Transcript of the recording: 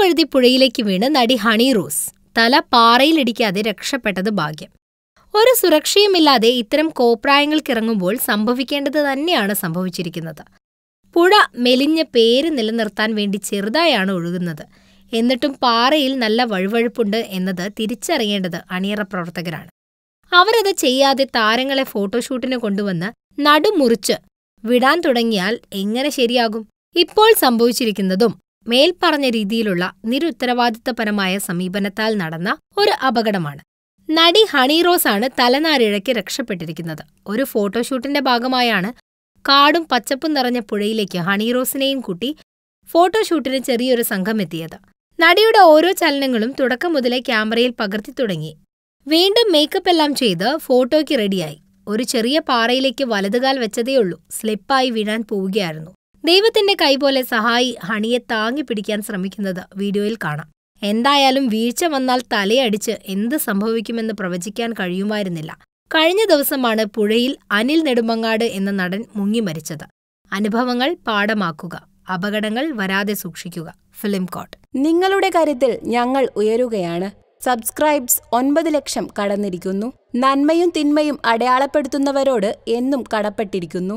വഴുതി പുഴയിലേക്ക് വീണ് നടി ഹണി റോസ് തല പാറയിലിടിക്കാതെ രക്ഷപ്പെട്ടത് ഭാഗ്യം ഒരു സുരക്ഷയുമില്ലാതെ ഇത്തരം കോപ്രായങ്ങൾക്കിറങ്ങുമ്പോൾ സംഭവിക്കേണ്ടത് തന്നെയാണ് സംഭവിച്ചിരിക്കുന്നത് പുഴ മെലിഞ്ഞ പേര് നിലനിർത്താൻ വേണ്ടി ചെറുതായാണ് ഒഴുകുന്നത് എന്നിട്ടും പാറയിൽ നല്ല വഴുവഴുപ്പുണ്ട് എന്നത് തിരിച്ചറിയേണ്ടത് അണിയറ പ്രവർത്തകരാണ് അവരത് ചെയ്യാതെ താരങ്ങളെ ഫോട്ടോഷൂട്ടിന് കൊണ്ടുവന്ന് നടുമുറിച്ച് വിടാൻ തുടങ്ങിയാൽ എങ്ങനെ ശരിയാകും ഇപ്പോൾ സംഭവിച്ചിരിക്കുന്നതും മേൽപ്പറഞ്ഞ രീതിയിലുള്ള നിരുത്തരവാദിത്തപരമായ സമീപനത്താൽ നടന്ന ഒരു അപകടമാണ് നടി ഹണി റോസ് ആണ് തലനാരിഴയ്ക്ക് രക്ഷപ്പെട്ടിരിക്കുന്നത് ഒരു ഫോട്ടോഷൂട്ടിന്റെ ഭാഗമായാണ് കാടും പച്ചപ്പും നിറഞ്ഞ പുഴയിലേക്ക് ഹണി റോസിനെയും കൂട്ടി ഫോട്ടോഷൂട്ടിന് ചെറിയൊരു സംഘം എത്തിയത് നടിയുടെ ഓരോ ചലനങ്ങളും തുടക്കം മുതലേ ക്യാമറയിൽ പകർത്തി തുടങ്ങി വീണ്ടും മേക്കപ്പ് എല്ലാം ചെയ്ത് ഫോട്ടോയ്ക്ക് റെഡിയായി ഒരു ചെറിയ പാറയിലേക്ക് വലതുകാൽ വെച്ചതേയുള്ളൂ സ്ലിപ്പായി വീഴാൻ പോവുകയായിരുന്നു ദൈവത്തിന്റെ കൈപോലെ സഹായി ഹണിയെ താങ്ങി പിടിക്കാൻ ശ്രമിക്കുന്നത് വീഡിയോയിൽ കാണാം എന്തായാലും വീഴ്ച വന്നാൽ തലയടിച്ച് എന്ത് സംഭവിക്കുമെന്ന് പ്രവചിക്കാൻ കഴിയുമായിരുന്നില്ല കഴിഞ്ഞ ദിവസമാണ് പുഴയിൽ അനിൽ നെടുമങ്ങാട് എന്ന നടൻ മുങ്ങി മരിച്ചത് അനുഭവങ്ങൾ പാഠമാക്കുക അപകടങ്ങൾ വരാതെ സൂക്ഷിക്കുക ഫിലിം കോട്ട് നിങ്ങളുടെ കാര്യത്തിൽ ഞങ്ങൾ ഉയരുകയാണ് സബ്സ്ക്രൈബ്സ് ഒൻപത് ലക്ഷം കടന്നിരിക്കുന്നു നന്മയും തിന്മയും അടയാളപ്പെടുത്തുന്നവരോട് എന്നും കടപ്പെട്ടിരിക്കുന്നു